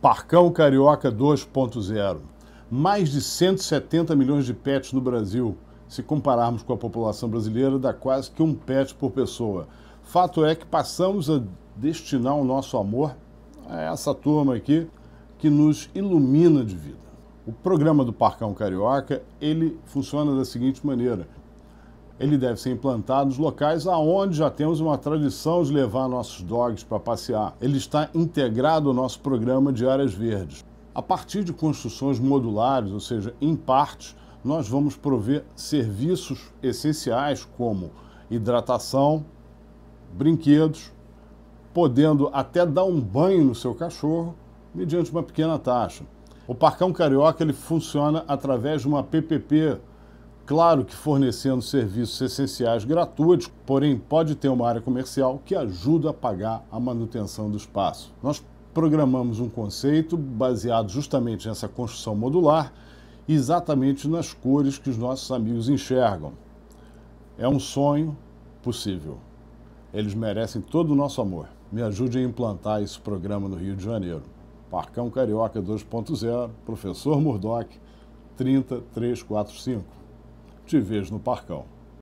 Parcão Carioca 2.0. Mais de 170 milhões de pets no Brasil, se compararmos com a população brasileira, dá quase que um pet por pessoa. Fato é que passamos a destinar o nosso amor a essa turma aqui que nos ilumina de vida. O programa do Parcão Carioca, ele funciona da seguinte maneira ele deve ser implantado nos locais aonde já temos uma tradição de levar nossos dogs para passear. Ele está integrado ao nosso programa de áreas verdes. A partir de construções modulares, ou seja, em partes, nós vamos prover serviços essenciais como hidratação, brinquedos, podendo até dar um banho no seu cachorro mediante uma pequena taxa. O Parcão Carioca ele funciona através de uma PPP, claro que fornecendo serviços essenciais gratuitos, porém pode ter uma área comercial que ajuda a pagar a manutenção do espaço. Nós programamos um conceito baseado justamente nessa construção modular, exatamente nas cores que os nossos amigos enxergam. É um sonho possível. Eles merecem todo o nosso amor. Me ajude a implantar esse programa no Rio de Janeiro. Parcão Carioca 2.0, Professor Murdoch, 30345 te vejo no Parcão.